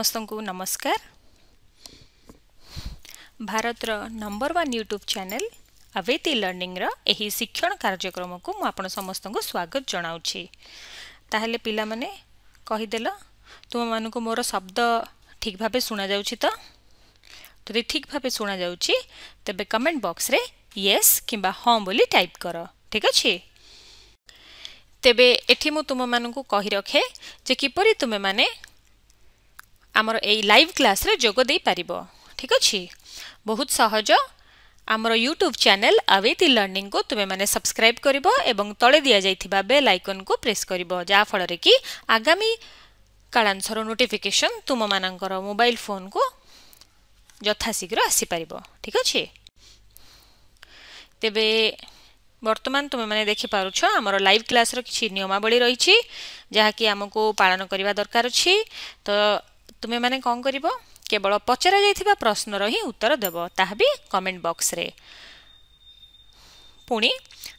ସମସ୍ତଙ୍କୁ ନମସ୍କାର ଭାରତର number one YouTube channel Aveti ଲର୍ଣ୍ଣିଂର ଏହି ଶିକ୍ଷଣ କାର୍ଯ୍ୟକ୍ରମକୁ ମୁଁ ଆପଣ ସମସ୍ତଙ୍କୁ ସ୍ୱାଗତ ଜଣାଉଛି ତାହେଲେ ପିଲାମାନେ କହିଦେଲ ତୁମମାନଙ୍କୁ ମୋର ଶବ୍ଦ ଠିକ୍ ଭାବେ ଶୁଣାଯାଉଛି ତ ଯଦି ଠିକ୍ ଭାବେ ଶୁଣାଯାଉଛି ତେବେ କମେଣ୍ଟ ବକ୍ସରେ ୟେସ୍ କିମ୍ବା ହଁ ବୋଲି ଟାଇପ୍ କର ଠିକ୍ ଅଛି ତେବେ ଏଠି ମୁଁ ତୁମମାନଙ୍କୁ କହି ରଖେ ଯେ କିପରି ତୁମେମାନେ ଆମର ଏଇ ଲାଇଭ୍ କ୍ଲାସ୍ରେ ଯୋଗ ଦେଇପାରିବ ଠିକ୍ ଅଛି ବହୁତ ସହଜ ଆମର ୟୁଟ୍ୟୁବ୍ ଚ୍ୟାନେଲ୍ ଆୱେତି ଲର୍ଣ୍ଣିଂକୁ ତୁମେମାନେ ସବସ୍କ୍ରାଇବ୍ କରିବ ଏବଂ ତଳେ ଦିଆଯାଇଥିବା ବେଲ୍ ଆଇକନ୍କୁ ପ୍ରେସ୍ କରିବ ଯାହାଫଳରେ କି ଆଗାମୀ କାଳାଂଶର ନୋଟିଫିକେସନ୍ ତୁମମାନଙ୍କର ମୋବାଇଲ୍ ଫୋନ୍କୁ ଯଥାଶୀଘ୍ର ଆସିପାରିବ ଠିକ୍ ଅଛି ତେବେ ବର୍ତ୍ତମାନ ତୁମେମାନେ ଦେଖିପାରୁଛ ଆମର ଲାଇଭ୍ କ୍ଲାସ୍ର କିଛି ନିୟମାବଳୀ ରହିଛି ଯାହାକି ଆମକୁ ପାଳନ କରିବା ଦରକାର ଅଛି ତ ତୁମେମାନେ କ'ଣ କରିବ କେବଳ ପଚରାଯାଇଥିବା ପ୍ରଶ୍ନର ହିଁ ଉତ୍ତର ଦେବ ତାହା ବି କମେଣ୍ଟ ବକ୍ସରେ ପୁଣି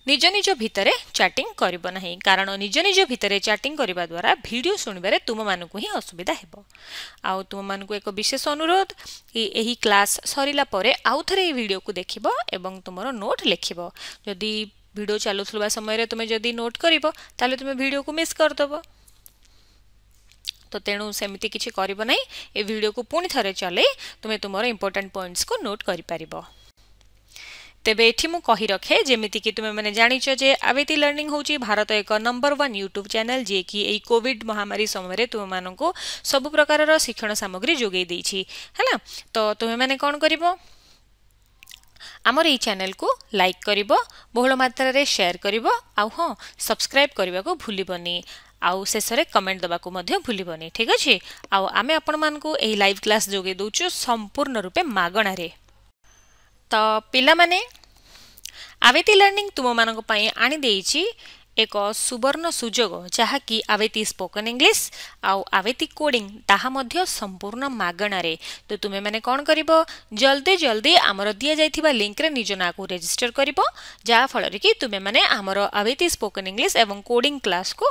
ନିଜ ନିଜ ଭିତରେ ଚାଟିଂ କରିବ ନାହିଁ କାରଣ ନିଜ ନିଜ ଭିତରେ ଚାଟିଂ କରିବା ଦ୍ୱାରା ଭିଡ଼ିଓ ଶୁଣିବାରେ ତୁମମାନଙ୍କୁ ହିଁ ଅସୁବିଧା ହେବ ଆଉ ତୁମମାନଙ୍କୁ ଏକ ବିଶେଷ ଅନୁରୋଧ କି ଏହି କ୍ଲାସ୍ ସରିଲା ପରେ ଆଉ ଥରେ ଏହି ଭିଡ଼ିଓକୁ ଦେଖିବ ଏବଂ ତୁମର ନୋଟ୍ ଲେଖିବ ଯଦି ଭିଡ଼ିଓ ଚାଲୁଥିବା ସମୟରେ ତୁମେ ଯଦି ନୋଟ୍ କରିବ ତାହେଲେ ତୁମେ ଭିଡ଼ିଓକୁ ମିସ୍ କରିଦେବ ତ ତେଣୁ ସେମିତି କିଛି କରିବ ନାହିଁ ଏ ଭିଡ଼ିଓକୁ ପୁଣି ଥରେ ଚଲାଇ ତୁମେ ତୁମର ଇମ୍ପୋର୍ଟାଣ୍ଟ ପଏଣ୍ଟସକୁ ନୋଟ୍ କରିପାରିବ ତେବେ ଏଠି ମୁଁ କହି ରଖେ ଯେମିତିକି ତୁମେମାନେ ଜାଣିଛ ଯେ ଆବେତି ଲର୍ଣ୍ଣିଂ ହେଉଛି ଭାରତ ଏକ ନମ୍ବର ୱାନ୍ ୟୁଟ୍ୟୁବ୍ ଚ୍ୟାନେଲ୍ ଯିଏକି ଏଇ କୋଭିଡ୍ ମହାମାରୀ ସମୟରେ ତୁମମାନଙ୍କୁ ସବୁ ପ୍ରକାରର ଶିକ୍ଷଣ ସାମଗ୍ରୀ ଯୋଗାଇ ଦେଇଛି ହେଲା ତ ତୁମେମାନେ କ'ଣ କରିବ ଆମର ଏଇ ଚ୍ୟାନେଲ୍କୁ ଲାଇକ୍ କରିବ ବହୁଳ ମାତ୍ରାରେ ସେୟାର କରିବ ଆଉ ହଁ ସବସ୍କ୍ରାଇବ୍ କରିବାକୁ ଭୁଲିବନି ଆଉ ଶେଷରେ କମେଣ୍ଟ ଦେବାକୁ ମଧ୍ୟ ଭୁଲିବନି ଠିକ୍ ଅଛି ଆଉ ଆମେ ଆପଣମାନଙ୍କୁ ଏହି ଲାଇଭ୍ କ୍ଲାସ୍ ଯୋଗାଇ ଦେଉଛୁ ସମ୍ପୂର୍ଣ୍ଣ ରୂପେ ମାଗଣାରେ ତ ପିଲାମାନେ ଆବେତି ଲର୍ଣ୍ଣିଂ ତୁମମାନଙ୍କ ପାଇଁ ଆଣିଦେଇଛି ଏକ ସୁବର୍ଣ୍ଣ ସୁଯୋଗ ଯାହାକି ଆବେତି ସ୍ପୋକନ୍ ଇଂଲିଶ ଆଉ ଆବେତି କୋଡ଼ିଂ ତାହା ମଧ୍ୟ ସମ୍ପୂର୍ଣ୍ଣ ମାଗଣାରେ ତ ତୁମେମାନେ କ'ଣ କରିବ ଜଲ୍ଦି ଜଲ୍ଦି ଆମର ଦିଆଯାଇଥିବା ଲିଙ୍କରେ ନିଜ ନାଁକୁ ରେଜିଷ୍ଟର କରିବ ଯାହାଫଳରେ କି ତୁମେମାନେ ଆମର ଆବେତି ସ୍ପୋକନ୍ ଇଂଲିଶ ଏବଂ କୋଡ଼ିଂ କ୍ଲାସ୍କୁ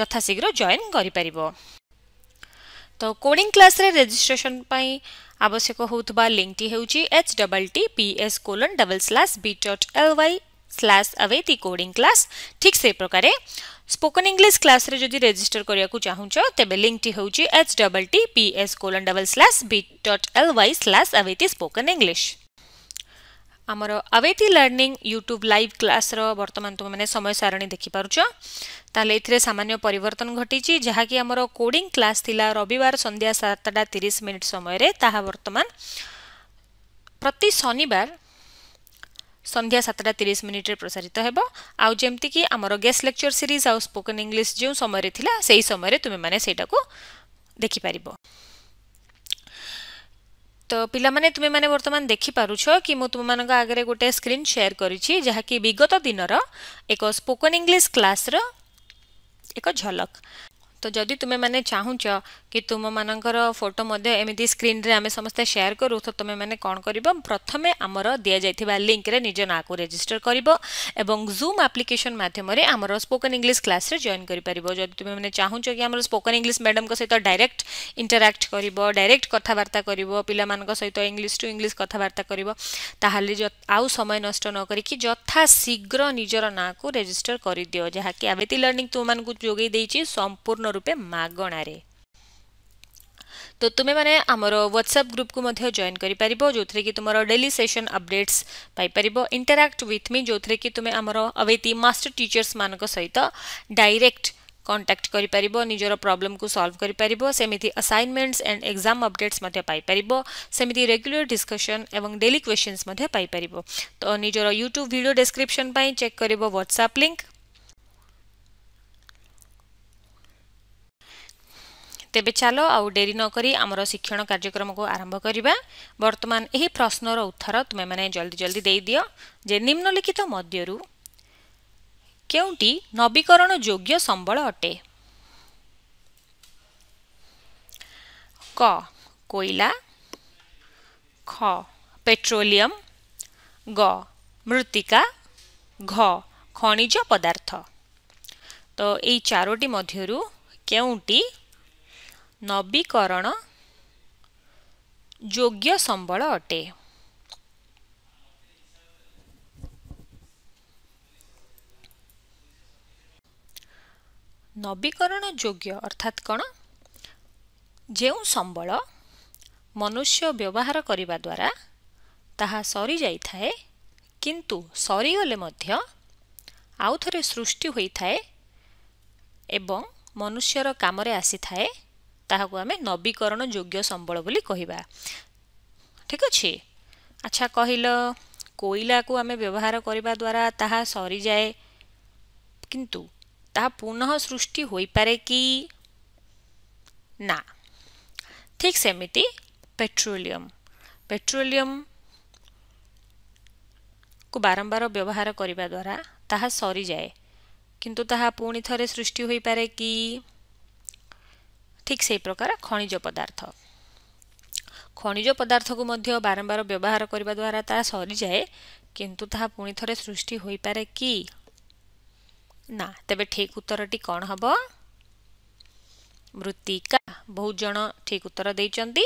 यथाशीघ्र जॉन करपर तो कोडिंग क्लास रे रजिस्ट्रेशन आवश्यक होता लिंक टी हूँ H double T P S colon double slash B टट L Y slash Aveti coding class ठीक से प्रकार स्पोकन इंग्लीश क्लास रेजिस्टर करने को चाहूँ तेज लिंक टी हूँ H double T P S colon double slash B टट L Y slash Aveti spoken English आमर Aveti learning YouTube live class र बर्तन त समयसारणी देखिपाउछ तान्य पतन घटि जहाँकिम को क्लास थाहा छ रबिवार सन्ध्या सातटा तिरि मिनट समय ताहा वर्तमान प्रति शनिबार सन्ध्या सतटा तिरि रे प्रसारित हे की आम गेस्ट लेक्चर सीरीज आउ स्पोकन इंग्लिश जो समय थिला सही समय तुमेटा देखि पार तो ପିଲାମାନେ ତୁମେମାନେ ବର୍ତ୍ତମାନ ଦେଖିପାରୁଛ କି ମୁଁ ତୁମମାନଙ୍କ ଆଗରେ ଗୋଟେ ସ୍କ୍ରିନ୍ ସେୟାର କରିଛି ଯାହାକି ବିଗତ ଦିନର ଏକ ସ୍ପୋକନ୍ ଇଂଲିଶ କ୍ଲାସ୍ର ଏକ ଝଲକ ତ ଯଦି ତୁମେମାନେ ଚାହୁଁଛ କି ତୁମମାନଙ୍କର ଫଟୋ ମଧ୍ୟ ଏମିତି ସ୍କ୍ରିନ୍ରେ ଆମେ ସମସ୍ତେ ସେୟାର କରୁ ତ ତୁମେମାନେ କ'ଣ କରିବ ପ୍ରଥମେ ଆମର ଦିଆଯାଇଥିବା ଲିଙ୍କରେ ନିଜ ନାଁକୁ ରେଜିଷ୍ଟର କରିବ ଏବଂ ଜୁମ୍ ଆପ୍ଲିକେସନ୍ ମାଧ୍ୟମରେ ଆମର ସ୍ପୋକନ୍ ଇଂଲିଶ କ୍ଲାସ୍ରେ ଜଏନ୍ କରିପାରିବ ଯଦି ତୁମେମାନେ ଚାହୁଁଛ କି ଆମର ସ୍ପୋକନ୍ ଇଂଲିଶ ମ୍ୟାଡ଼ାମଙ୍କ ସହିତ ଡାଇରେକ୍ଟ ଇଣ୍ଟରାକ୍ଟ କରିବ ଡାଇରେକ୍ଟ କଥାବାର୍ତ୍ତା କରିବ ପିଲାମାନଙ୍କ ସହିତ ଇଂଲିଶ ଟୁ ଇଂଲିଶ କଥାବାର୍ତ୍ତା କରିବ ତାହେଲେ ଆଉ ସମୟ ନଷ୍ଟ ନ କରିକି ଯଥାଶୀଘ୍ର ନିଜର ନାଁକୁ ରେଜିଷ୍ଟର କରିଦିଅ ଯାହାକି ଆବେତି ଲର୍ଣ୍ଣିଂ ତୁମମାନଙ୍କୁ ଯୋଗାଇ ଦେଇଛି ସମ୍ପୂର୍ଣ୍ଣ संपूर्ण रूपे मगणारे तो तुम्हें मैंने आम व्हाट्सअप ग्रुप को मध्य जॉइन कर जो थे कि तुम डेली सेशन अपडेट्स पाइपर इंटराक्ट विथ मी जो थे कि तुम आम अवेती मास्टर टीचर्स मानक सहित डायरेक्ट कंटाक्ट कर निजर प्रॉब्लम को सल्व करमी असाइनमेंट्स एंड एग्जाम अपडेट्स पाइपर सेमती रेगुलर डिस्कशन और डेली क्वेश्चन तो निजर यूट्यूब भिड डेस्क्रिपन चेक कर व्हाट्सअप लिंक ତେବେ ଚାଲ ଆଉ ଡେରି ନକରି ଆମର ଶିକ୍ଷଣ କାର୍ଯ୍ୟକ୍ରମକୁ ଆରମ୍ଭ କରିବା ବର୍ତ୍ତମାନ ଏହି ପ୍ରଶ୍ନର ଉତ୍ତର ତୁମେମାନେ ଜଲ୍ଦି ଜଲ୍ଦି ଦେଇଦିଅ ଯେ ନିମ୍ନଲିଖିତ ମଧ୍ୟରୁ କେଉଁଟି ନବୀକରଣ ଯୋଗ୍ୟ ସମ୍ବଳ ଅଟେ କ କୋଇଲା ଖ ପେଟ୍ରୋଲିୟମ୍ ଗ ମୃତ୍ତିକା ଘ ଖଣିଜ ପଦାର୍ଥ ତ ଏଇ ଚାରୋଟି ମଧ୍ୟରୁ କେଉଁଟି ନବୀକରଣ ଯୋଗ୍ୟ ସମ୍ବଳ ଅଟେ ନବୀକରଣ ଯୋଗ୍ୟ ଅର୍ଥାତ୍ କ'ଣ ଯେଉଁ ସମ୍ବଳ ମନୁଷ୍ୟ ବ୍ୟବହାର କରିବା ଦ୍ୱାରା ତାହା ସରିଯାଇଥାଏ କିନ୍ତୁ ସରିଗଲେ ମଧ୍ୟ ଆଉଥରେ ସୃଷ୍ଟି ହୋଇଥାଏ ଏବଂ ମନୁଷ୍ୟର କାମରେ ଆସିଥାଏ ତାହାକୁ ଆମେ ନବୀକରଣ ଯୋଗ୍ୟ ସମ୍ବଳ ବୋଲି କହିବା ଠିକ ଅଛି ଆଚ୍ଛା କହିଲ କୋଇଲାକୁ ଆମେ ବ୍ୟବହାର କରିବା ଦ୍ୱାରା ତାହା ସରିଯାଏ କିନ୍ତୁ ତାହା ପୁନଃ ସୃଷ୍ଟି ହୋଇପାରେ କି ନା ଠିକ୍ ସେମିତି ପେଟ୍ରୋଲିୟମ୍ ପେଟ୍ରୋଲିୟମ୍କୁ ବାରମ୍ବାର ବ୍ୟବହାର କରିବା ଦ୍ୱାରା ତାହା ସରିଯାଏ କିନ୍ତୁ ତାହା ପୁଣି ଥରେ ସୃଷ୍ଟି ହୋଇପାରେ କି ଠିକ୍ ସେହି ପ୍ରକାର ଖଣିଜ ପଦାର୍ଥ ଖଣିଜ ପଦାର୍ଥକୁ ମଧ୍ୟ ବାରମ୍ବାର ବ୍ୟବହାର କରିବା ଦ୍ୱାରା ତାହା ସରିଯାଏ କିନ୍ତୁ ତାହା ପୁଣି ଥରେ ସୃଷ୍ଟି ହୋଇପାରେ କି ନା ତେବେ ଠିକ୍ ଉତ୍ତରଟି କ'ଣ ହେବ ମୃତ୍ତିକା ବହୁତ ଜଣ ଠିକ୍ ଉତ୍ତର ଦେଇଛନ୍ତି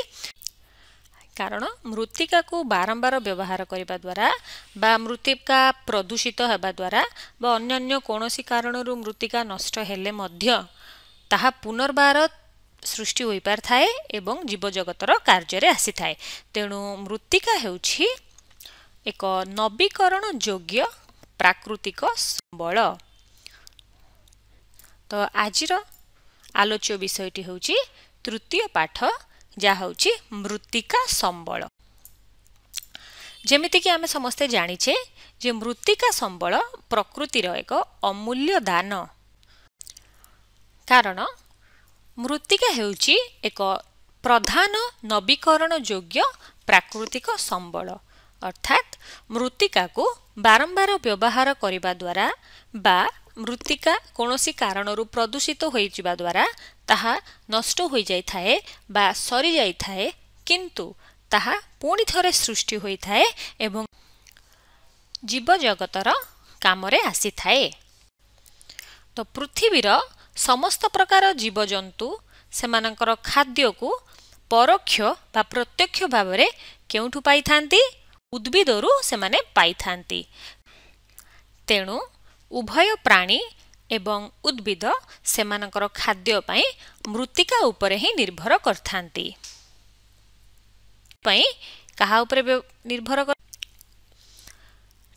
କାରଣ ମୃତ୍ତିକାକୁ ବାରମ୍ବାର ବ୍ୟବହାର କରିବା ଦ୍ୱାରା ବା ମୃତ୍ତିକା ପ୍ରଦୂଷିତ ହେବା ଦ୍ୱାରା ବା ଅନ୍ୟାନ୍ୟ କୌଣସି କାରଣରୁ ମୃତ୍ତିକା ନଷ୍ଟ ହେଲେ ମଧ୍ୟ ତାହା ପୁନର୍ବାର ସୃଷ୍ଟି ହୋଇପାରିଥାଏ ଏବଂ ଜୀବଜଗତର କାର୍ଯ୍ୟରେ ଆସିଥାଏ ତେଣୁ ମୃତ୍ତିକା ହେଉଛି ଏକ ନବୀକରଣ ଯୋଗ୍ୟ ପ୍ରାକୃତିକ ସମ୍ବଳ ତ ଆଜିର ଆଲୋଚ୍ୟ ବିଷୟଟି ହେଉଛି ତୃତୀୟ ପାଠ ଯାହା ହେଉଛି ମୃତ୍ତିକା ସମ୍ବଳ ଯେମିତିକି ଆମେ ସମସ୍ତେ ଜାଣିଛେ ଯେ ମୃତ୍ତିକା ସମ୍ବଳ ପ୍ରକୃତିର ଏକ ଅମୂଲ୍ୟ ଦାନ କାରଣ ମୃତ୍ତିକା ହେଉଛି ଏକ ପ୍ରଧାନ ନବୀକରଣ ଯୋଗ୍ୟ ପ୍ରାକୃତିକ ସମ୍ବଳ ଅର୍ଥାତ୍ ମୃତ୍ତିକାକୁ ବାରମ୍ବାର ବ୍ୟବହାର କରିବା ଦ୍ୱାରା ବା ମୃତ୍ତିକା କୌଣସି କାରଣରୁ ପ୍ରଦୂଷିତ ହୋଇଯିବା ଦ୍ୱାରା ତାହା ନଷ୍ଟ ହୋଇଯାଇଥାଏ ବା ସରିଯାଇଥାଏ କିନ୍ତୁ ତାହା ପୁଣି ଥରେ ସୃଷ୍ଟି ହୋଇଥାଏ ଏବଂ ଜୀବଜଗତର କାମରେ ଆସିଥାଏ ତ ପୃଥିବୀର ସମସ୍ତ ପ୍ରକାର ଜୀବଜନ୍ତୁ ସେମାନଙ୍କର ଖାଦ୍ୟକୁ ପରୋକ୍ଷ ବା ପ୍ରତ୍ୟକ୍ଷ ଭାବରେ କେଉଁଠୁ ପାଇଥାନ୍ତି ଉଦ୍ଭିଦରୁ ସେମାନେ ପାଇଥାନ୍ତି ତେଣୁ ଉଭୟ ପ୍ରାଣୀ ଏବଂ ଉଦ୍ଭିଦ ସେମାନଙ୍କର ଖାଦ୍ୟ ପାଇଁ ମୃତ୍ତିକା ଉପରେ ହିଁ ନିର୍ଭର କରିଥାନ୍ତି ପାଇଁ କାହା ଉପରେ ନିର୍ଭର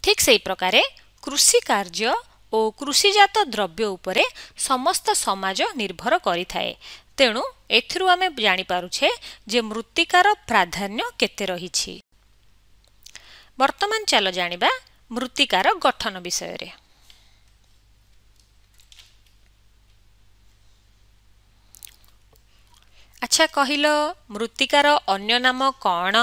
ଠିକ୍ ସେହି ପ୍ରକାରେ କୃଷି କାର୍ଯ୍ୟ ଓ କୃଷିଜାତ ଦ୍ରବ୍ୟ ଉପରେ ସମସ୍ତ ସମାଜ ନିର୍ଭର କରିଥାଏ ତେଣୁ ଏଥିରୁ ଆମେ ଜାଣିପାରୁଛେ ଯେ ମୃତ୍ତିକାର ପ୍ରାଧାନ୍ୟ କେତେ ରହିଛି ବର୍ତ୍ତମାନ ଚାଲ ଜାଣିବା ମୃତ୍ତିକାର ଗଠନ ବିଷୟରେ ଆଚ୍ଛା କହିଲ ମୃତ୍ତିକାର ଅନ୍ୟ ନାମ କ'ଣ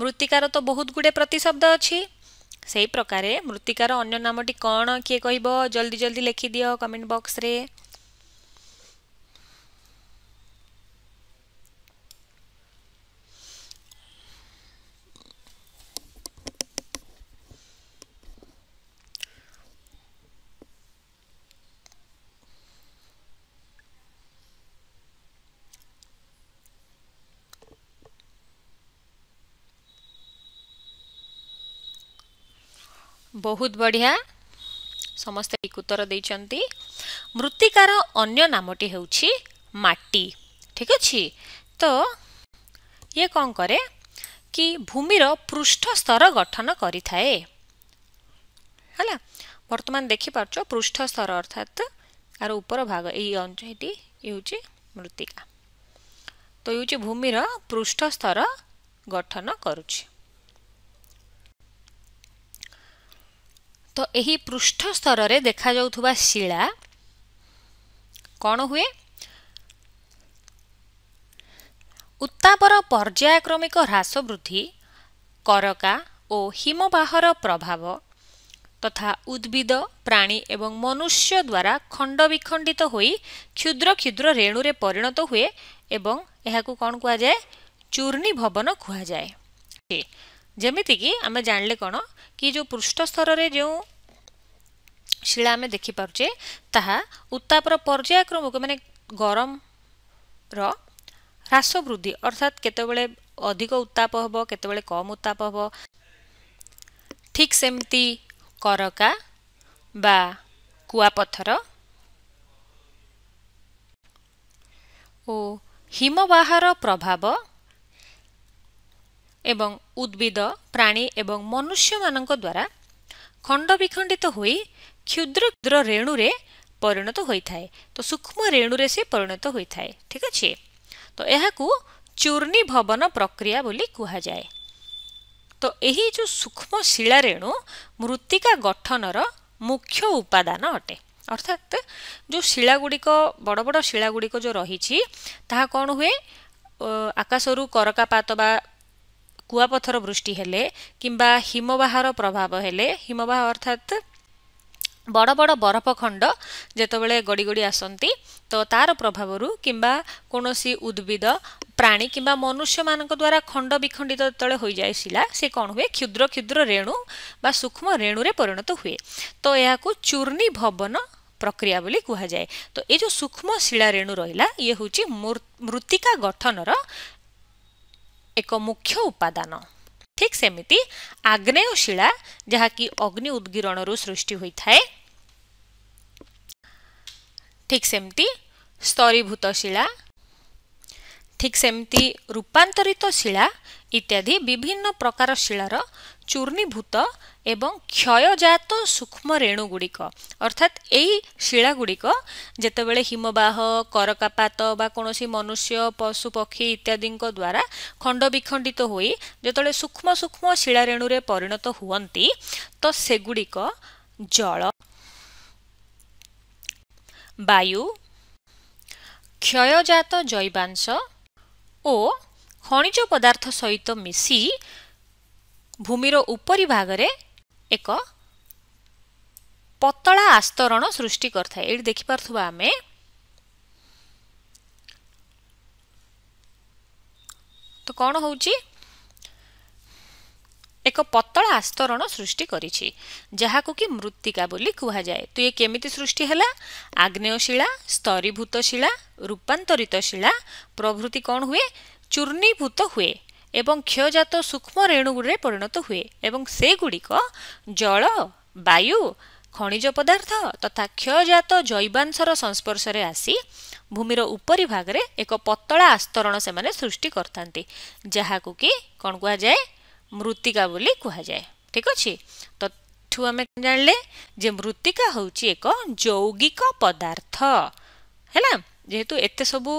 ମୃତ୍ତିକାର ତ ବହୁତ ଗୁଡ଼ିଏ ପ୍ରତିଶବ୍ଦ ଅଛି ସେହି ପ୍ରକାରେ ମୃତ୍ତିକାର ଅନ୍ୟ ନାମଟି କ'ଣ କିଏ କହିବ ଜଲ୍ଦି ଜଲ୍ଦି ଲେଖିଦିଅ କମେଣ୍ଟ ବକ୍ସରେ ବହୁତ ବଢ଼ିଆ ସମସ୍ତେ ଠିକ ଉତ୍ତର ଦେଇଛନ୍ତି ମୃତ୍ତିକାର ଅନ୍ୟ ନାମଟି ହେଉଛି ମାଟି ଠିକ ଅଛି ତ ଇଏ କ'ଣ କରେ କି ଭୂମିର ପୃଷ୍ଠ ସ୍ତର ଗଠନ କରିଥାଏ ହେଲା ବର୍ତ୍ତମାନ ଦେଖିପାରୁଛ ପୃଷ୍ଠ ସ୍ତର ଅର୍ଥାତ୍ ଆର ଉପର ଭାଗ ଏଇ ଅଞ୍ଚଳଟି ହେଉଛି ମୃତ୍ତିକା ତ ହେଉଛି ଭୂମିର ପୃଷ୍ଠ ସ୍ତର ଗଠନ କରୁଛି ତ ଏହି ପୃଷ୍ଠ ସ୍ତରରେ ଦେଖାଯାଉଥିବା ଶିଳା କ'ଣ ହୁଏ ଉତ୍ତାପର ପର୍ଯ୍ୟାୟକ୍ରମିକ ହ୍ରାସ ବୃଦ୍ଧି କରକା ଓ ହିମବାହର ପ୍ରଭାବ ତଥା ଉଦ୍ଭିଦ ପ୍ରାଣୀ ଏବଂ ମନୁଷ୍ୟ ଦ୍ୱାରା ଖଣ୍ଡବିଖଣ୍ଡିତ ହୋଇ କ୍ଷୁଦ୍ର କ୍ଷୁଦ୍ର ରେଣୁରେ ପରିଣତ ହୁଏ ଏବଂ ଏହାକୁ କ'ଣ କୁହାଯାଏ ଚୂର୍ଣ୍ଣିଭବନ କୁହାଯାଏ ଯେମିତିକି ଆମେ ଜାଣିଲେ କ'ଣ କି ଯେଉଁ ପୃଷ୍ଠ ସ୍ତରରେ ଯେଉଁ ଶିଳା ଆମେ ଦେଖିପାରୁଛେ ତାହା ଉତ୍ତାପର ପର୍ଯ୍ୟାୟକ୍ରମକୁ ମାନେ ଗରମର ହ୍ରାସ ବୃଦ୍ଧି ଅର୍ଥାତ୍ କେତେବେଳେ ଅଧିକ ଉତ୍ତାପ ହେବ କେତେବେଳେ କମ୍ ଉତ୍ତାପ ହେବ ଠିକ୍ ସେମିତି କରକା ବା କୁଆପଥର ଓ ହିମବାହାର ପ୍ରଭାବ ଏବଂ ଉଦ୍ଭିଦ ପ୍ରାଣୀ ଏବଂ ମନୁଷ୍ୟମାନଙ୍କ ଦ୍ୱାରା ଖଣ୍ଡବିଖଣ୍ଡିତ ହୋଇ କ୍ଷୁଦ୍ର କ୍ଷୁଦ୍ର ରେଣୁରେ ପରିଣତ ହୋଇଥାଏ ତ ସୂକ୍ଷ୍ମ ରେଣୁରେ ସେ ପରିଣତ ହୋଇଥାଏ ଠିକ୍ ଅଛି ତ ଏହାକୁ ଚୂର୍ଣ୍ଣି ଭବନ ପ୍ରକ୍ରିୟା ବୋଲି କୁହାଯାଏ ତ ଏହି ଯେଉଁ ସୂକ୍ଷ୍ମ ଶିଳା ରେଣୁ ମୃତ୍ତିକା ଗଠନର ମୁଖ୍ୟ ଉପାଦାନ ଅଟେ ଅର୍ଥାତ୍ ଯେଉଁ ଶିଳା ଗୁଡ଼ିକ ବଡ଼ ବଡ଼ ଶିଳା ଗୁଡ଼ିକ ଯେଉଁ ରହିଛି ତାହା କ'ଣ ହୁଏ ଆକାଶରୁ କରକାପାତ ବା କୁଆପଥର ବୃଷ୍ଟି ହେଲେ କିମ୍ବା ହିମବାହର ପ୍ରଭାବ ହେଲେ ହିମବାହ ଅର୍ଥାତ୍ ବଡ଼ ବଡ଼ ବରଫ ଖଣ୍ଡ ଯେତେବେଳେ ଗଡ଼ି ଗଡ଼ି ଆସନ୍ତି ତ ତାର ପ୍ରଭାବରୁ କିମ୍ବା କୌଣସି ଉଦ୍ଭିଦ ପ୍ରାଣୀ କିମ୍ବା ମନୁଷ୍ୟମାନଙ୍କ ଦ୍ୱାରା ଖଣ୍ଡ ବିଖଣ୍ଡିତ ଯେତେବେଳେ ହୋଇଯାଇଥିଲା ସେ କ'ଣ ହୁଏ କ୍ଷୁଦ୍ର କ୍ଷୁଦ୍ର ରେଣୁ ବା ସୂକ୍ଷ୍ମ ରେଣୁରେ ପରିଣତ ହୁଏ ତ ଏହାକୁ ଚୂର୍ଣ୍ଣି ଭବନ ପ୍ରକ୍ରିୟା ବୋଲି କୁହାଯାଏ ତ ଏ ଯେଉଁ ସୂକ୍ଷ୍ମ ଶିଳା ରେଣୁ ରହିଲା ଇଏ ହେଉଛି ମୃତ୍ତିକା ଗଠନର एक मुख्य उपादान ठीक सेमती आग्नेय शिला कि अग्नि उद्गीरण सृष्टि होता है ठीक सेमती स्तरीभूत शिला ଠିକ୍ ସେମିତି ରୂପାନ୍ତରିତ ଶିଳା ଇତ୍ୟାଦି ବିଭିନ୍ନ ପ୍ରକାର ଶିଳାର ଚୂର୍ଣ୍ଣୀଭୂତ ଏବଂ କ୍ଷୟଜାତ ସୂକ୍ଷ୍ମ ରେଣୁଗୁଡ଼ିକ ଅର୍ଥାତ୍ ଏହି ଶିଳା ଗୁଡ଼ିକ ଯେତେବେଳେ ହିମବାହ କରକାପାତ ବା କୌଣସି ମନୁଷ୍ୟ ପଶୁପକ୍ଷୀ ଇତ୍ୟାଦିଙ୍କ ଦ୍ୱାରା ଖଣ୍ଡବିଖଣ୍ଡିତ ହୋଇ ଯେତେବେଳେ ସୂକ୍ଷ୍ମ ସୂକ୍ଷ୍ମ ଶିଳା ରେଣୁରେ ପରିଣତ ହୁଅନ୍ତି ତ ସେଗୁଡ଼ିକ ଜଳ ବାୟୁ କ୍ଷୟଜାତ ଜୈବାଂଶ ଓ ଖଣିଜ ପଦାର୍ଥ ସହିତ ମିଶି ଭୂମିର ଉପରି ଭାଗରେ ଏକ ପତଳା ଆସ୍ତରଣ ସୃଷ୍ଟି କରିଥାଏ ଏଇଠି ଦେଖିପାରୁଥିବା ଆମେ ତ କ'ଣ ହେଉଛି ଏକ ପତଳା ଆସ୍ତରଣ ସୃଷ୍ଟି କରିଛି ଯାହାକୁ କି ମୃତ୍ତିକା ବୋଲି କୁହାଯାଏ ତୁ ଏ କେମିତି ସୃଷ୍ଟି ହେଲା ଆଗ୍ନେୟ ଶିଳା ସ୍ତରୀଭୂତ ଶିଳା ରୂପାନ୍ତରିତ ଶିଳା ପ୍ରଭୃତି କ'ଣ ହୁଏ ଚୂର୍ଣ୍ଣୀଭୂତ ହୁଏ ଏବଂ କ୍ଷୟଜାତ ସୂକ୍ଷ୍ମ ରେଣୁରେ ପରିଣତ ହୁଏ ଏବଂ ସେଗୁଡ଼ିକ ଜଳ ବାୟୁ ଖଣିଜ ପଦାର୍ଥ ତଥା କ୍ଷୟଜାତ ଜୈବାଂଶର ସଂସ୍ପର୍ଶରେ ଆସି ଭୂମିର ଉପରି ଭାଗରେ ଏକ ପତଳା ଆସ୍ତରଣ ସେମାନେ ସୃଷ୍ଟି କରିଥାନ୍ତି ଯାହାକୁ କି କ'ଣ କୁହାଯାଏ ମୃତ୍ତିକା ବୋଲି କୁହାଯାଏ ଠିକ୍ ଅଛି ତ ଏଠୁ ଆମେ ଜାଣିଲେ ଯେ ମୃତ୍ତିକା ହେଉଛି ଏକ ଯୌଗିକ ପଦାର୍ଥ ହେଲା ଯେହେତୁ ଏତେ ସବୁ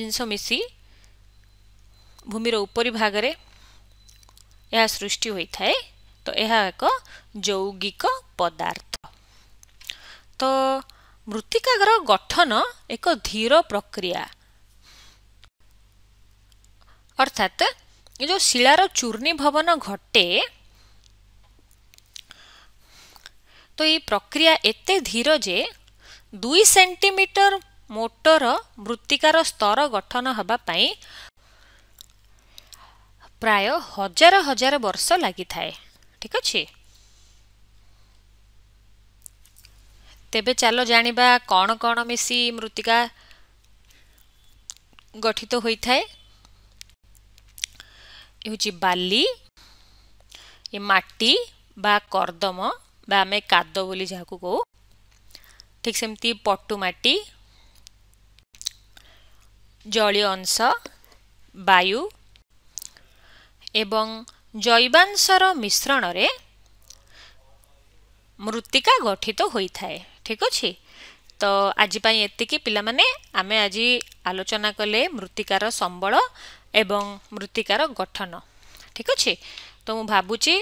ଜିନିଷ ମିଶି ଭୂମିର ଉପରି ଭାଗରେ ଏହା ସୃଷ୍ଟି ହୋଇଥାଏ ତ ଏହା ଏକ ଯୌଗିକ ପଦାର୍ଥ ତ ମୃତ୍ତିକାର ଗଠନ ଏକ ଧୀର ପ୍ରକ୍ରିୟା ଅର୍ଥାତ୍ ଏ ଯେଉଁ ଶିଳାର ଚୂର୍ଣ୍ଣି ଭବନ ଘଟେ ତ ଏଇ ପ୍ରକ୍ରିୟା ଏତେ ଧୀର ଯେ ଦୁଇ ସେଣ୍ଟିମିଟର ମୋଟର ମୃତ୍ତିକାର ସ୍ତର ଗଠନ ହେବା ପାଇଁ ପ୍ରାୟ ହଜାର ହଜାର ବର୍ଷ ଲାଗିଥାଏ ଠିକ୍ ଅଛି ତେବେ ଚାଲ ଜାଣିବା କ'ଣ କ'ଣ ମିଶି ମୃତ୍ତିକା ଗଠିତ ହୋଇଥାଏ ହେଉଛି ବାଲି ଏ ମାଟି ବା କର୍ଦ୍ଦମ ବା ଆମେ କାଦ ବୋଲି ଯାହାକୁ କହୁ ଠିକ୍ ସେମିତି ପଟୁ ମାଟି ଜଳୀୟ ଅଂଶ ବାୟୁ ଏବଂ ଜୈବାଂଶର ମିଶ୍ରଣରେ ମୃତ୍ତିକା ଗଠିତ ହୋଇଥାଏ ଠିକ୍ ଅଛି ତ ଆଜି ପାଇଁ ଏତିକି ପିଲାମାନେ ଆମେ ଆଜି ଆଲୋଚନା କଲେ ମୃତ୍ତିକାର ସମ୍ବଳ ଏବଂ ମୃତ୍ତିକାର ଗଠନ ଠିକ ଅଛି ତ ମୁଁ ଭାବୁଛି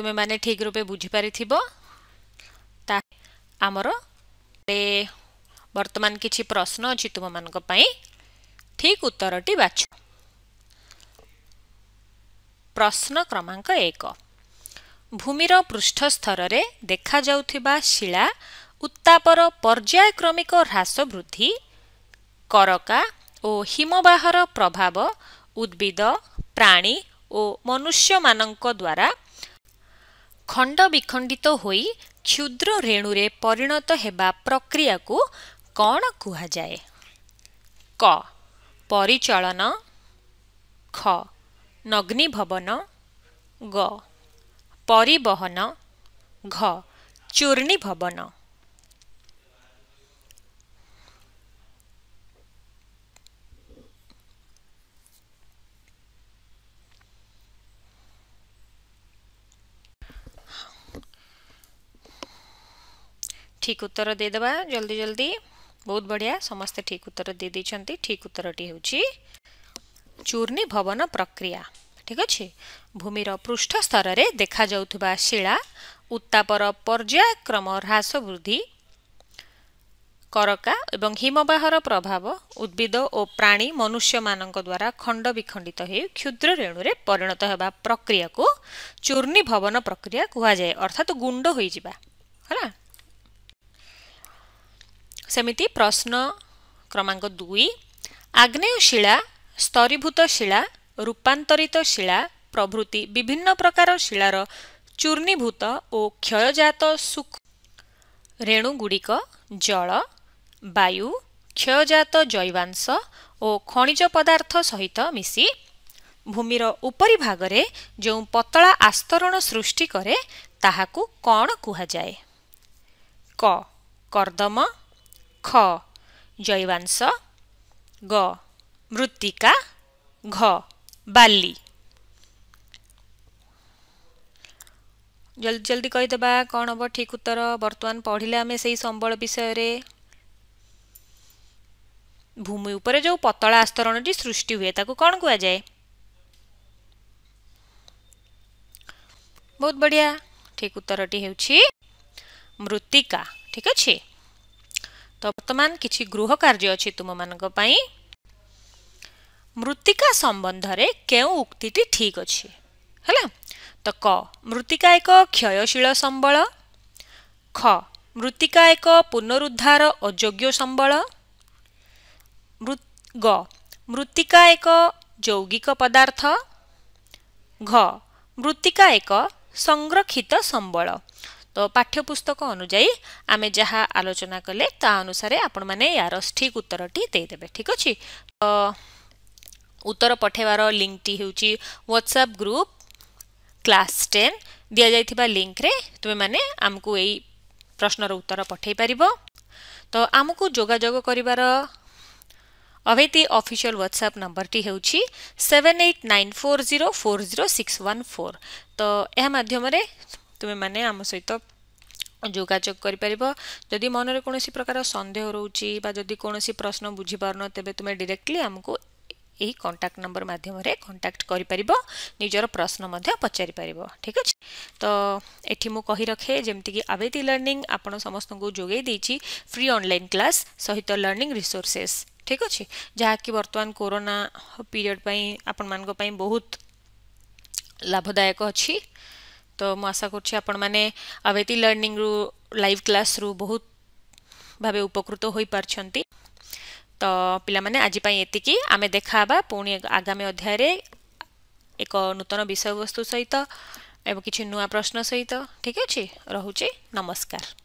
ତୁମେମାନେ ଠିକ ରୂପେ ବୁଝିପାରିଥିବ ତା ଆମର ବର୍ତ୍ତମାନ କିଛି ପ୍ରଶ୍ନ ଅଛି ତୁମମାନଙ୍କ ପାଇଁ ଠିକ ଉତ୍ତରଟି ବାଛ ପ୍ରଶ୍ନ କ୍ରମାଙ୍କ ଏକ ଭୂମିର ପୃଷ୍ଠ ସ୍ତରରେ ଦେଖାଯାଉଥିବା ଶିଳା ଉତ୍ତାପର ପର୍ଯ୍ୟାୟକ୍ରମିକ ହ୍ରାସ ବୃଦ୍ଧି କରକା ଓ ହିମବାହର ପ୍ରଭାବ ଉଦ୍ଭିଦ ପ୍ରାଣୀ ଓ ମନୁଷ୍ୟମାନଙ୍କ ଦ୍ୱାରା ଖଣ୍ଡବିଖଣ୍ଡିତ ହୋଇ କ୍ଷୁଦ୍ର ରେଣୁରେ ପରିଣତ ହେବା ପ୍ରକ୍ରିୟାକୁ କ'ଣ କୁହାଯାଏ କ ପରିଚାଳନ ଖ ନଗ୍ନିଭବନ ଗ ପରିବହନ ଘ ଭବନ ଠିକ୍ ଉତ୍ତର ଦେଇଦେବା ଜଲ୍ଦି ଜଲ୍ଦି ବହୁତ ବଢ଼ିଆ ସମସ୍ତେ ଠିକ୍ ଉତ୍ତର ଦେଇଦେଇଛନ୍ତି ଠିକ୍ ଉତ୍ତରଟି ହେଉଛି ଚୂର୍ଣ୍ଣି ଭବନ ପ୍ରକ୍ରିୟା ଠିକ୍ ଅଛି ଭୂମିର ପୃଷ୍ଠ ସ୍ତରରେ ଦେଖାଯାଉଥିବା ଶିଳା ଉତ୍ତାପର ପର୍ଯ୍ୟାୟକ୍ରମ ହ୍ରାସ ବୃଦ୍ଧି କରକା ଏବଂ ହିମବାହର ପ୍ରଭାବ ଉଦ୍ଭିଦ ଓ ପ୍ରାଣୀ ମନୁଷ୍ୟମାନଙ୍କ ଦ୍ୱାରା ଖଣ୍ଡ ବିଖଣ୍ଡିତ ହେଇ କ୍ଷୁଦ୍ର ରେଣୁରେ ପରିଣତ ହେବା ପ୍ରକ୍ରିୟାକୁ ଚୂର୍ଣ୍ଣି ଭବନ ପ୍ରକ୍ରିୟା କୁହାଯାଏ ଅର୍ଥାତ୍ ଗୁଣ୍ଡ ହୋଇଯିବା ହେଲା ସେମିତି ପ୍ରଶ୍ନ କ୍ରମାଙ୍କ ଦୁଇ ଆଗ୍ନେୟ ଶିଳା ସ୍ତରୀଭୂତ ଶିଳା ରୂପାନ୍ତରିତ ଶିଳା ପ୍ରଭୃତି ବିଭିନ୍ନ ପ୍ରକାର ଶିଳାର ଚୂର୍ଣ୍ଣୀଭୂତ ଓ କ୍ଷୟଜାତ ଶୁକ୍ ରେଣୁଗୁଡ଼ିକ ଜଳ ବାୟୁ କ୍ଷୟଜାତ ଜୈବାଂଶ ଓ ଖଣିଜ ପଦାର୍ଥ ସହିତ ମିଶି ଭୂମିର ଉପରି ଭାଗରେ ଯେଉଁ ପତଳା ଆସ୍ତରଣ ସୃଷ୍ଟି କରେ ତାହାକୁ କ'ଣ କୁହାଯାଏ କ କର୍ଦ୍ଦମ ख জৈবাংশ গ মৃত্তিকা ঘ বালি ଜଲ୍ଦି ଜଲ୍ଦି କହିଦେବା କ'ଣ ହେବ ଠିକ୍ ଉତ୍ତର ବର୍ତ୍ତମାନ ପଢ଼ିଲେ ଆମେ ସେଇ ସମ୍ବଳ ବିଷୟରେ ଭୂମି ଉପରେ ଯେଉଁ ପତଳା ଆସ୍ତରଣଟି ସୃଷ୍ଟି ହୁଏ ତାକୁ କ'ଣ କୁହାଯାଏ ବହୁତ ବଢ଼ିଆ ଠିକ୍ ଉତ୍ତରଟି ହେଉଛି ମୃତ୍ତିକା ଠିକ୍ ଅଛି ତ ବର୍ତ୍ତମାନ କିଛି ଗୃହ କାର୍ଯ୍ୟ ଅଛି ତୁମମାନଙ୍କ ପାଇଁ ମୃତ୍ତିକା ସମ୍ବନ୍ଧରେ କେଉଁ ଉକ୍ତିଟି ଠିକ୍ ଅଛି ହେଲା ତ କ ମୃତ୍ତିକା ଏକ କ୍ଷୟଶୀଳ ସମ୍ବଳ ଖ ମୃତ୍ତିକା ଏକ ପୁନରୁଦ୍ଧାର ଅଯୋଗ୍ୟ ସମ୍ବଳ ଗ ମୃତ୍ତିକା ଏକ ଯୌଗିକ ପଦାର୍ଥ ଘ ମୃତ୍ତିକା ଏକ ସଂରକ୍ଷିତ ସମ୍ବଳ ତ ପାଠ୍ୟପୁସ୍ତକ ଅନୁଯାୟୀ ଆମେ ଯାହା ଆଲୋଚନା କଲେ ତା ଅନୁସାରେ ଆପଣମାନେ ଏହାର ଠିକ୍ ଉତ୍ତରଟି ଦେଇଦେବେ ଠିକ୍ ଅଛି ତ ଉତ୍ତର ପଠାଇବାର ଲିଙ୍କ୍ଟି ହେଉଛି ହ୍ୱାଟ୍ସଆପ୍ ଗ୍ରୁପ୍ କ୍ଲାସ୍ ଟେନ୍ ଦିଆଯାଇଥିବା ଲିଙ୍କ୍ରେ ତୁମେମାନେ ଆମକୁ ଏଇ ପ୍ରଶ୍ନର ଉତ୍ତର ପଠାଇ ପାରିବ ତ ଆମକୁ ଯୋଗାଯୋଗ କରିବାର ଅଭେତି ଅଫିସିଆଲ୍ ହ୍ୱାଟ୍ସଆପ୍ ନମ୍ବରଟି ହେଉଛି seven eight nine four zero four zero six one four ତ ଏହା ମାଧ୍ୟମରେ ତୁମେମାନେ ଆମ ସହିତ যোগাযোগ କରିପାରିব যদি মনে কোণী প্রকার সন্দেহ রয়েছে বা যদি কোণী প্রশ্ন বুঝিপার তবে তুমি ডিরেক্টলি আমি এই কন্টাক্ট নম্বর মাধ্যমে কন্টাক্ট করিপারিব নিজের প্রশ্ন পচারি পারিব ঠিক আছে তো এটি মু কহি রখে যেমিকি আবেদি লর্নিং আপন সমস্ত যোগাই দিয়েছি ফ্রি অনলাইন ক্লাস সহিত লর্নিং রিসোর্সেস ঠিক আছে যা কি বর্তমান করোনা পিরিয়ড পাই আপন মান বহুত লাভদায়ক অছি ତ ମୁଁ ଆଶା କରୁଛି ଆପଣମାନେ ଆବେତି ଲର୍ଣ୍ଣିଂରୁ ଲାଇଭ୍ କ୍ଲାସ୍ରୁ ବହୁତ ଭାବେ ଉପକୃତ ହୋଇପାରିଛନ୍ତି ତ ପିଲାମାନେ ଆଜି ପାଇଁ ଏତିକି ଆମେ ଦେଖାହେବା ପୁଣି ଆଗାମୀ ଅଧ୍ୟାୟରେ ଏକ ନୂତନ ବିଷୟବସ୍ତୁ ସହିତ ଏବଂ କିଛି ନୂଆ ପ୍ରଶ୍ନ ସହିତ ଠିକ୍ ଅଛି ରହୁଛି ନମସ୍କାର